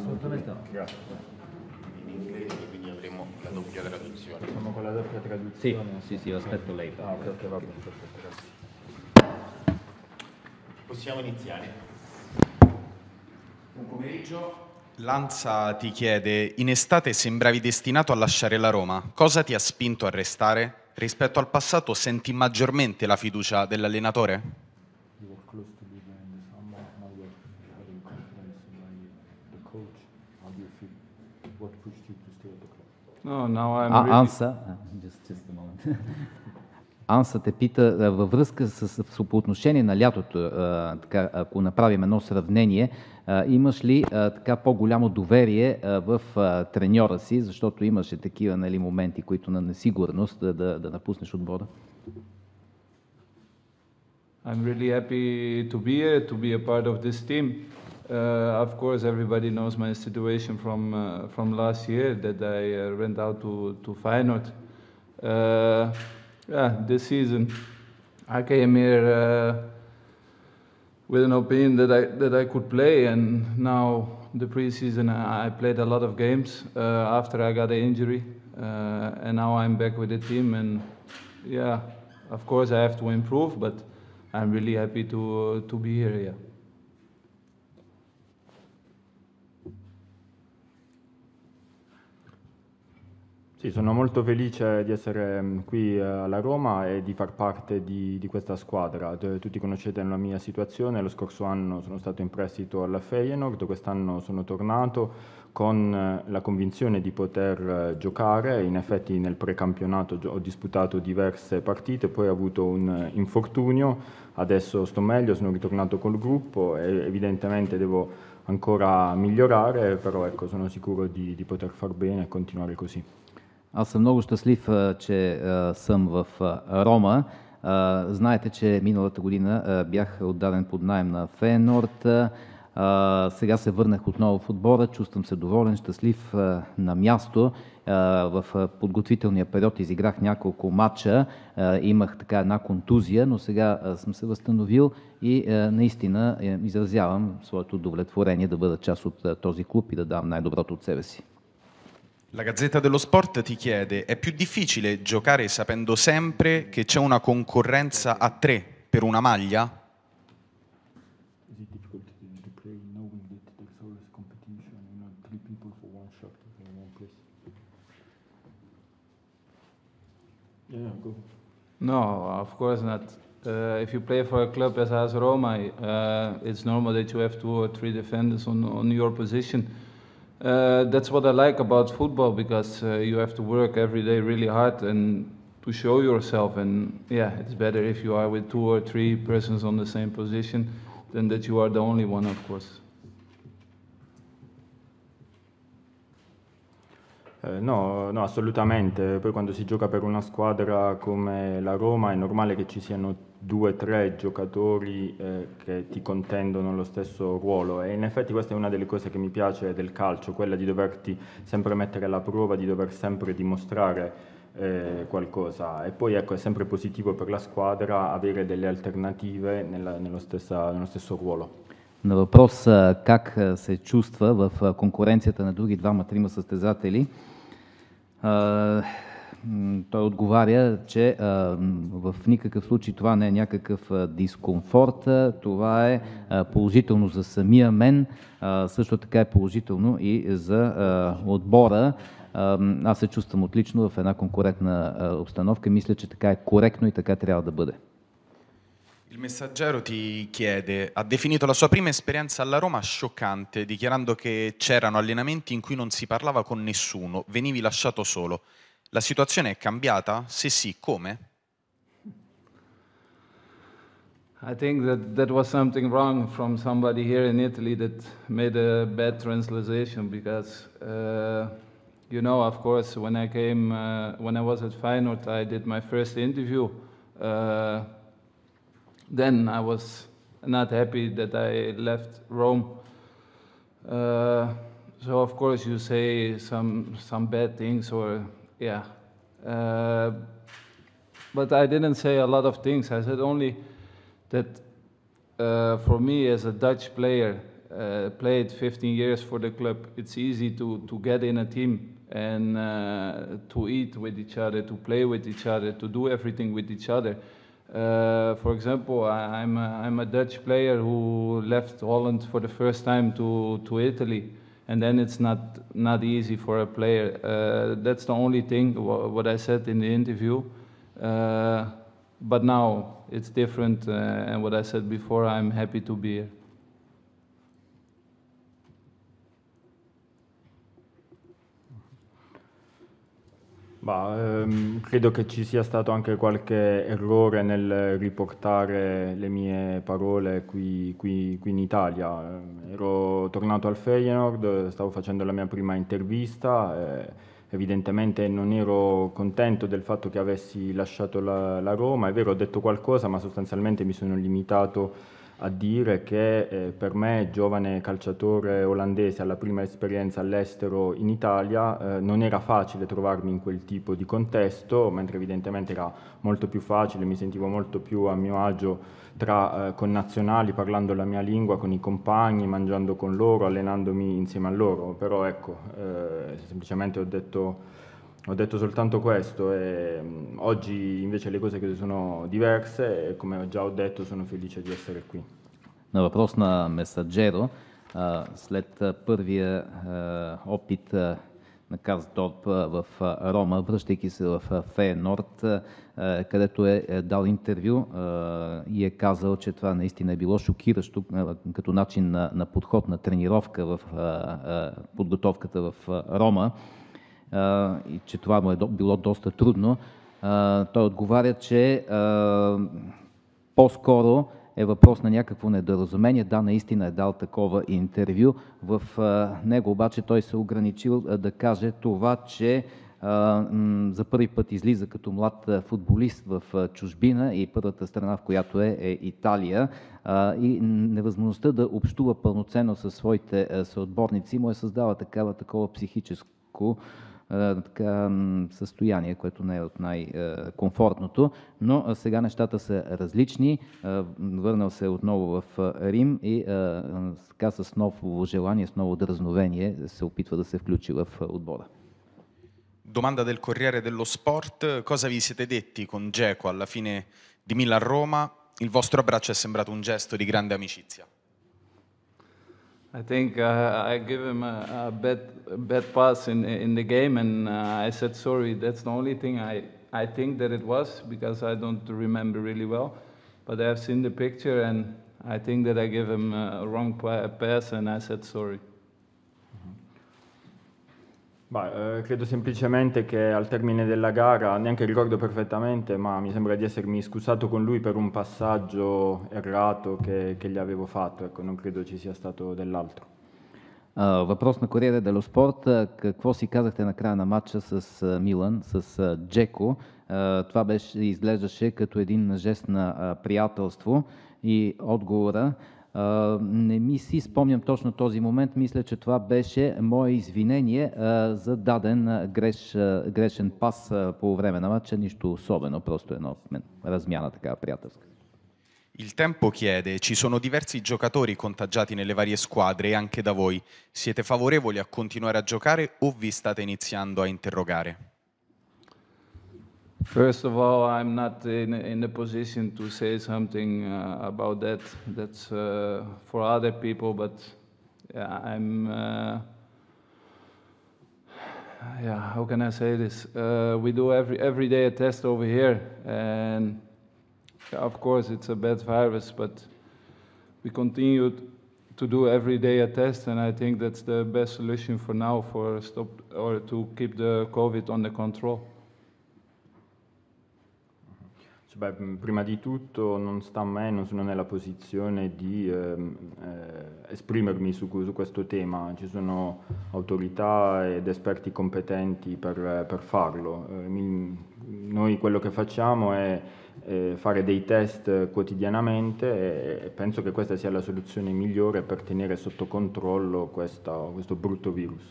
Assolutamente no. Grazie. In inglese quindi avremo la doppia traduzione. Siamo con la doppia traduzione? Sì, sì, sì, aspetto lei. Ah, ok, ok, va bene, perfetto, Possiamo iniziare. Buon pomeriggio. Lanza ti chiede, in estate sembravi destinato a lasciare la Roma. Cosa ti ha spinto a restare? Rispetto al passato senti maggiormente la fiducia dell'allenatore? No, now I'm а, really... Анса, just, just a moment. Анса те пита във връзка с, с по отношение на лятото, а, така, ако направим едно сравнение, а, имаш ли а, така по-голямо доверие а, в а, треньора си, защото имаше такива нали, моменти, които на несигурност да, да, да напуснеш отбора? I'm really happy to be here, to be a part of this team. Uh, of course, everybody knows my situation from uh, from last year that I went uh, out to to Feyenoord. yeah, this season, I came here with an opinion that I that I could play, and now the preseason I played a lot of games uh, after I got the injury, uh, and now I'm back with the team, and yeah, of course I have to improve, but I'm really happy to uh, to be here. Yeah. Sì, sono molto felice di essere mm, qui eh, alla Roma e di far parte di, di, questa squadra. Tutti conoscete la mia situazione, lo scorso anno sono stato in prestito alla Feyenoord, quest'anno sono tornato con eh, la convinzione di poter eh, giocare, in effetti nel precampionato ho disputato diverse partite, poi ho avuto un infortunio, adesso sto meglio, sono ritornato col gruppo e evidentemente devo ancora migliorare, però ecco, sono sicuro di, di poter far bene e continuare così. Аз съм много щастлив, че съм в Рома. Знаете, че миналата година бях отдаден под найем на Фенорт. Сега се върнах отново в отбора. Чувствам се доволен, щастлив на място. В подготвителния период изиграх няколко матча. Имах така една контузия, но сега съм се възстановил и наистина е, изразявам своето удовлетворение да бъда част от този клуб и да дам най-доброто от себе си. La Gazzetta dello Sport ti chiede, è più difficile giocare sapendo sempre che c'è una concorrenza a tre per una maglia? No, of course not. Uh, if you play for a club as AS Roma, uh, it's normal that you have two or three defenders on, on your position. uh, that's what I like about football because uh, you have to work every day really hard and to show yourself. And yeah, it's better if you are with two or three persons on the same position than that you are the only one, of course. Eh, no, no, assolutamente. Poi quando si gioca per una squadra come la Roma è normale che ci siano due o tre giocatori eh, che ti contendono lo stesso ruolo e in effetti questa è una delle cose che mi piace del calcio, quella di doverti sempre mettere alla prova, di dover sempre dimostrare eh, qualcosa. E poi ecco, è sempre positivo per la squadra avere delle alternative nella, nello, stessa, nello stesso ruolo. На въпрос как се чувства в конкуренцията на други двама-трима състезатели, той отговаря, че в никакъв случай това не е някакъв дискомфорт, това е положително за самия мен, също така е положително и за отбора. Аз се чувствам отлично в една конкурентна обстановка. Мисля, че така е коректно и така трябва да бъде. Il messaggero ti chiede, ha definito la sua prima esperienza alla Roma scioccante, dichiarando che c'erano allenamenti in cui non si parlava con nessuno, venivi lasciato solo. La situazione è cambiata? Se sì, come? I think that that was something wrong from somebody here in Italy that made a bad translation because, uh, you know, of course, when I came, uh, when I was at Feyenoord, I did my first interview. Uh, then I was not happy that I left Rome. Uh, so of course you say some some bad things or yeah, uh, but I didn't say a lot of things. I said only that uh, for me as a Dutch player, uh, played 15 years for the club, it's easy to to get in a team and uh, to eat with each other, to play with each other, to do everything with each other uh, for example, I, am a, a Dutch player who left Holland for the first time to, to Italy, and then it's not, not easy for a player. Uh, that's the only thing, what I said in the interview. Uh, but now it's different, uh, and what I said before, I'm happy to be here. Bah, ehm, credo che ci sia stato anche qualche errore nel riportare le mie parole qui, qui, qui in Italia. Eh, ero tornato al Feyenoord, stavo facendo la mia prima intervista, eh, evidentemente non ero contento del fatto che avessi lasciato la, la Roma, è vero ho detto qualcosa ma sostanzialmente mi sono limitato a a dire che eh, per me, giovane calciatore olandese alla prima esperienza all'estero in Italia, eh, non era facile trovarmi in quel tipo di contesto, mentre evidentemente era molto più facile, mi sentivo molto più a mio agio tra eh, connazionali, parlando la mia lingua con i compagni, mangiando con loro, allenandomi insieme a loro. Però ecco, eh, semplicemente ho detto ho detto soltanto questo e mm, oggi invece le cose credo sono diverse e come già ho detto sono felice di essere qui. На въпрос на месаджеро, след първия опит на Карсдорп в Рома, връщайки се в Фейнорд, където е, е дал интервю и е казал, че това наистина е било шокиращо като начин на, на подход на тренировка в подготовката в Рома и че това му е било доста трудно, той отговаря, че по-скоро е въпрос на някакво недоразумение. Да, наистина е дал такова интервю. В него обаче той се е ограничил да каже това, че за първи път излиза като млад футболист в чужбина и първата страна, в която е, е Италия. И невъзможността да общува пълноценно със своите съотборници му е създала такава, такова психическо така, състояние, което не е от най-комфортното. Но сега нещата са различни. Върнал се отново в Рим и така с ново желание, с ново дразновение се опитва да се включи в отбора. Domanda del Corriere dello Sport, cosa vi siete detti con Geco alla fine di Milan-Roma? Il vostro abbraccio è sembrato un gesto di grande amicizia. I think uh, I gave him a, a bad, bad pass in, in the game, and uh, I said sorry. That's the only thing I, I think that it was because I don't remember really well. But I have seen the picture, and I think that I gave him a wrong pass, and I said sorry. Beh, eh, credo semplicemente che al termine della gara, neanche ricordo perfettamente, ma mi sembra di essermi scusato con lui per un passaggio errato che, che gli avevo fatto, ecco, non credo ci sia stato dell'altro. Uh, eh, въпрос на Корея Дело Спорт. Какво си казахте на края на матча с Милан, с Джеко? Uh, това беше, изглеждаше като един жест на uh, приятелство и отговора не ми си спомням точно този момент. Мисля, че това беше мое извинение за даден греш, грешен пас по време на матча. Нищо особено, просто едно размяна така приятелска. Il tempo chiede, ci sono diversi giocatori contagiati nelle varie squadre e anche da voi. Siete favorevoli a continuare a giocare o vi state iniziando a interrogare? First of all, I'm not in, in a position to say something uh, about that. That's uh, for other people, but yeah, I'm. Uh, yeah, how can I say this? Uh, we do every every day a test over here, and of course it's a bad virus, but we continue to do every day a test, and I think that's the best solution for now for stop or to keep the COVID under control. Cioè, beh, prima di tutto non sta a me, non sono nella posizione di ehm, eh, esprimermi su, su, questo tema, ci sono autorità ed esperti competenti per, per farlo. Eh, mi, noi quello che facciamo è eh, fare dei test quotidianamente e penso che questa sia la soluzione migliore per tenere sotto controllo questa, questo brutto virus.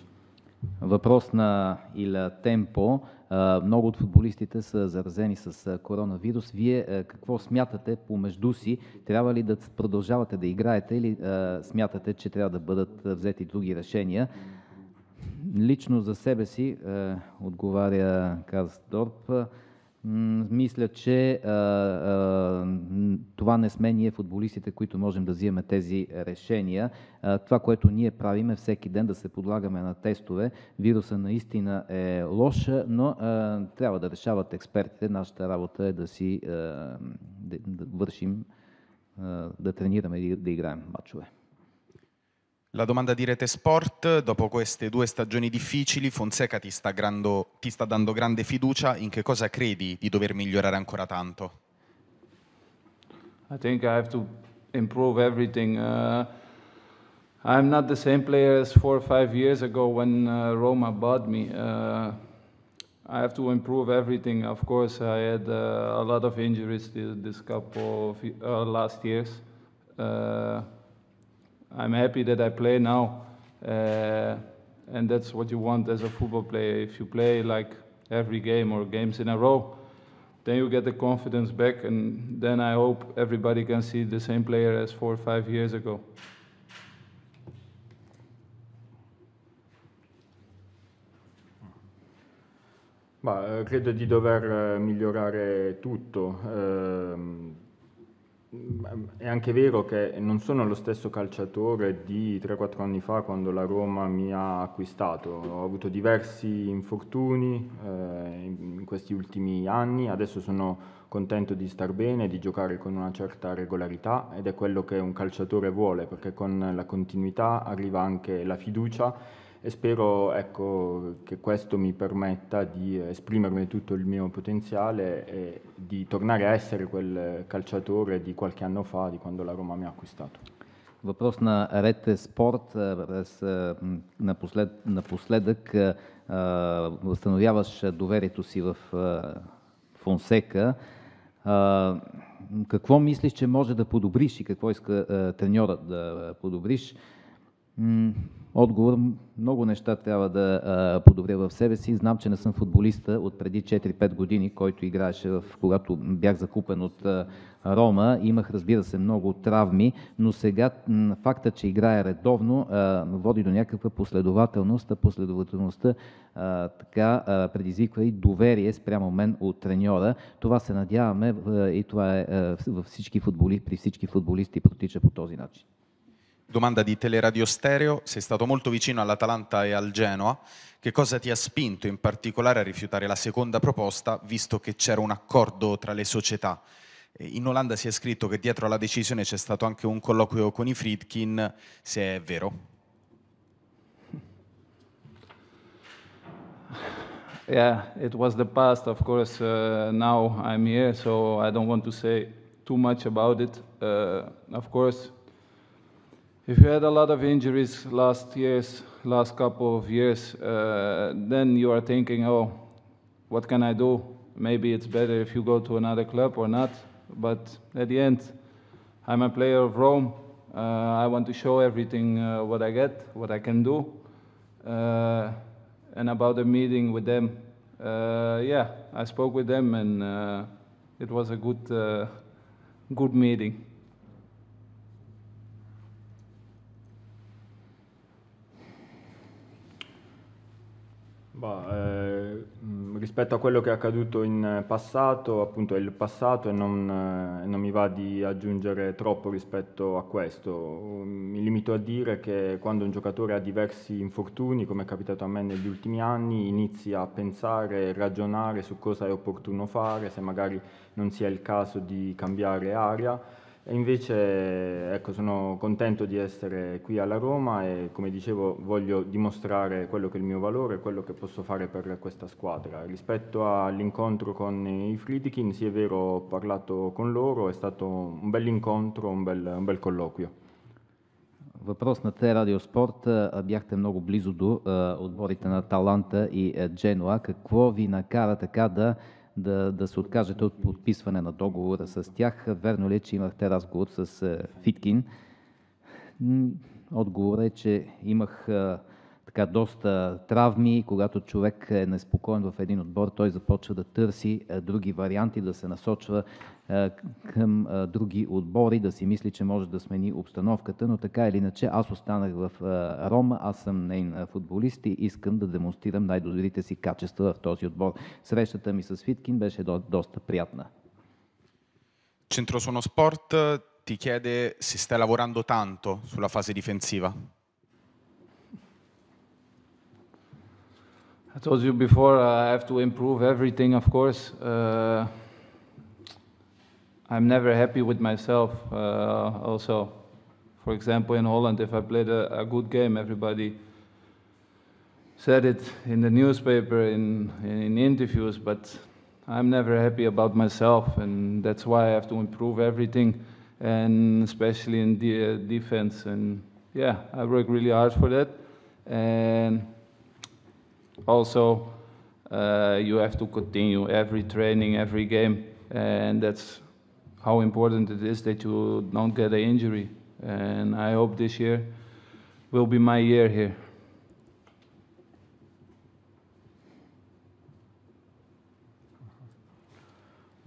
Вопрос на il tempo. Много от футболистите са заразени с коронавирус. Вие какво смятате помежду си? Трябва ли да продължавате да играете или смятате, че трябва да бъдат взети други решения? Лично за себе си отговаря Каздорп. Мисля, че а, а, това не сме ние футболистите, които можем да взимаме тези решения. А, това, което ние правиме всеки ден, да се подлагаме на тестове. Вируса наистина е лоша, но трябва да решават експертите. Нашата работа е да си да, да вършим, да тренираме и да играем мачове. La domanda di Rete Sport, dopo queste due stagioni difficili, Fonseca ti sta, grando, ti sta, dando grande fiducia, in che cosa credi di dover migliorare ancora tanto? I think I have to improve everything. Uh, I'm not the same player as four or five years ago when uh, Roma bought me. Uh, I have to improve everything. Of course, I had uh, a lot of injuries this, couple of, uh, last years. Uh, I'm happy that I play now. Uh, and that's what you want as a football player. If you play like every game or games in a row, then you get the confidence back. And then I hope everybody can see the same player as four or five years ago. Ma, eh, credo di dover eh, migliorare tutto. Eh, È anche vero che non sono lo stesso calciatore di 3-4 anni fa quando la Roma mi ha acquistato, ho avuto diversi infortuni eh, in questi ultimi anni, adesso sono contento di star bene, di giocare con una certa regolarità ed è quello che un calciatore vuole perché con la continuità arriva anche la fiducia e spero ecco, che questo mi permetta di esprimermi tutto il mio potenziale e di tornare a essere quel calciatore di qualche anno fa, di quando la Roma mi ha acquistato. Въпрос на Рете Спорт. През, напослед, напоследък а, възстановяваш доверието си в а, Фонсека. А, какво мислиш, че може да подобриш и какво иска треньора да подобриш? отговор. Много неща трябва да а, подобря в себе си. Знам, че не съм футболиста от преди 4-5 години, който играеше, в, когато бях закупен от а, Рома. Имах, разбира се, много травми, но сега факта, че играя редовно, а, води до някаква последователност, а последователността а, така а, предизвиква и доверие спрямо мен от треньора. Това се надяваме а, и това е а, във всички футболи, при всички футболисти протича по този начин. Domanda di Teleradio Stereo, sei stato molto vicino all'Atalanta e al Genoa, che cosa ti ha spinto in particolare a rifiutare la seconda proposta, visto che c'era un accordo tra le società? Eh, in Olanda si è scritto che dietro alla decisione c'è stato anche un colloquio con i Friedkin, se è vero. Yeah, it was the past, of course. Uh, now I'm here, so I don't want to say too much about it. Uh, of course, If you had a lot of injuries last years, last couple of years, uh, then you are thinking, oh, what can I do? Maybe it's better if you go to another club or not. But at the end, I'm a player of Rome. Uh, I want to show everything uh, what I get, what I can do. Uh, and about the meeting with them, uh, yeah, I spoke with them and uh, it was a good, uh, good meeting. Bah, eh, mm, rispetto a quello che è accaduto in passato, appunto è il passato e non, eh, non, mi va di aggiungere troppo rispetto a questo. Mi limito a dire che quando un giocatore ha diversi infortuni, come è capitato a me negli ultimi anni, inizia a pensare e ragionare su cosa è opportuno fare, se magari non sia il caso di cambiare area invece ecco, sono contento di essere qui alla Roma e come dicevo voglio dimostrare quello che è il mio valore, e quello che posso fare per questa squadra. Rispetto all'incontro con i Friedkin, sì è vero, ho parlato con loro, è stato un bel incontro, un bel, un bel colloquio. Въпрос на Те Радиоспорт. Э, бяхте много близо до э, отборите на Таланта и э, Дженуа. Какво ви накара така да да, да се откажете от подписване на договора с тях. Верно ли е, че имахте разговор с е, Фиткин? Отговорът е, че имах е, така доста травми. Когато човек е неспокоен в един отбор, той започва да търси други варианти, да се насочва към други отбори, да си мисли, че може да смени обстановката, но така или иначе аз останах в Рома, аз съм нейн футболист и искам да демонстрирам най-добрите си качества в този отбор. Срещата ми с Фиткин беше до, доста приятна. Центросоноспорт ти ti си сте stai lavorando tanto sulla fase I told you before, uh, I have to improve everything, of course. Uh, I'm never happy with myself, uh, also. For example, in Holland, if I played a, a good game, everybody said it in the newspaper, in, in interviews, but I'm never happy about myself, and that's why I have to improve everything, and especially in the uh, defense. And yeah, I work really hard for that, and also uh, you have to continue every training, every game, and that's how important it is that you don't get an injury. And I hope this year will be my year here.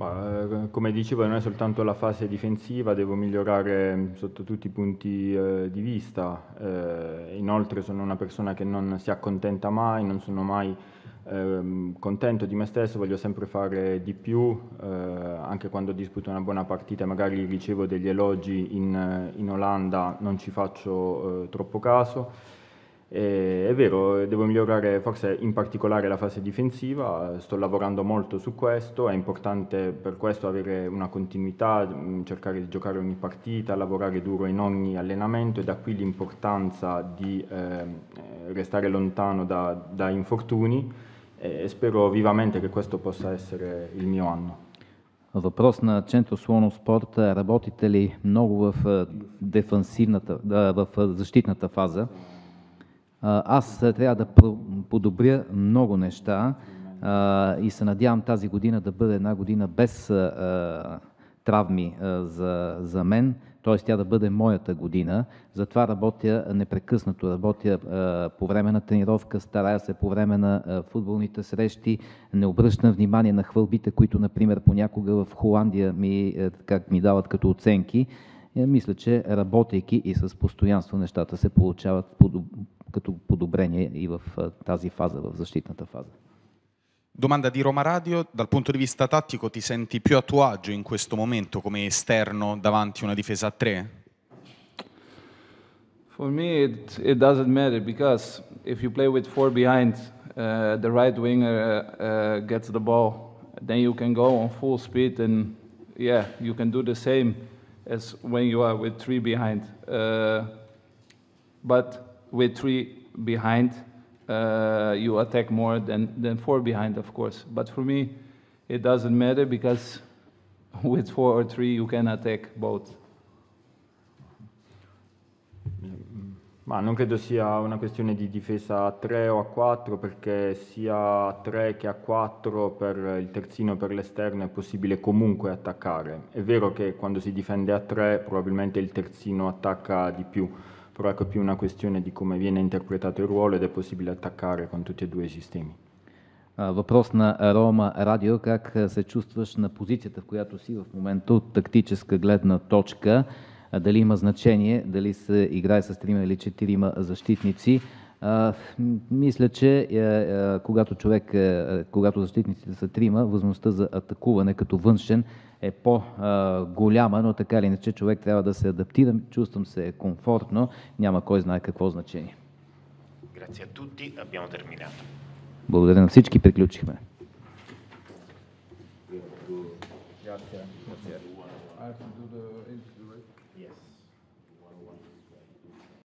Ma, eh, come dicevo non è soltanto la fase difensiva, devo migliorare mm, sotto tutti i punti eh, di vista, eh, inoltre sono una persona che non si accontenta mai, non sono mai eh, contento di me stesso, voglio sempre fare di più, eh, anche quando disputo una buona partita magari ricevo degli elogi in, eh, in Olanda, non ci faccio troppo caso. E è vero, devo migliorare forse in particolare la fase difensiva, sto lavorando molto su questo, è importante per questo avere una continuità, mm, cercare di giocare ogni partita, lavorare duro in ogni allenamento e da qui l'importanza di ehm, eh, restare lontano da, da infortuni e spero vivamente che questo possa essere il mio anno. Въпрос на Ченто Слоно Спорт. Работите ли много в, дефансивната, в защитната фаза? Аз е, трябва да подобря много неща и се надявам тази година да бъде една година без е, е, травми за, мен, т.е. тя да бъде моята година. Затова работя непрекъснато, работя по време на тренировка, старая се по време на футболните срещи, не обръщам внимание на хвълбите, които, например, понякога в Холандия ми, как ми дават като оценки. Мисля, че работейки и с постоянство нещата се получават като подобрение и в тази фаза, в защитната фаза. Domanda di Roma Radio, dal punto di vista tattico ti senti più a tuo agio in questo momento come esterno davanti a una difesa a tre? For me it, it doesn't matter because if you play with four behind, uh, the right winger uh, uh, gets the ball, then you can go on full speed and yeah, you can do the same as when you are with three behind. Uh, but with three behind, uh, you attack more than, than four behind, of course. But for me, it doesn't matter because with four or three, you can attack both. Ma non credo sia una questione di difesa a 3 o a 4 perché sia a 3 che a 4 per il terzino per l'esterno è possibile comunque attaccare. È vero che quando si difende a 3 probabilmente il terzino attacca di più, strutturato più e una questione di come viene interpretato il ruolo ed è possibile attaccare con tutti e due i системи. Въпрос на Рома Радио, как се чувстваш на позицията, в която си в момента от тактическа гледна точка, дали има значение, дали се играе с трима или четирима защитници, мисля, че е, е, когато човек, е, когато защитниците са трима, възможността за атакуване като външен е по-голяма, но така или иначе човек трябва да се адаптира. Чувствам се комфортно, няма кой знае какво значение. Грация тути, tutti, abbiamo Благодаря на всички, приключихме.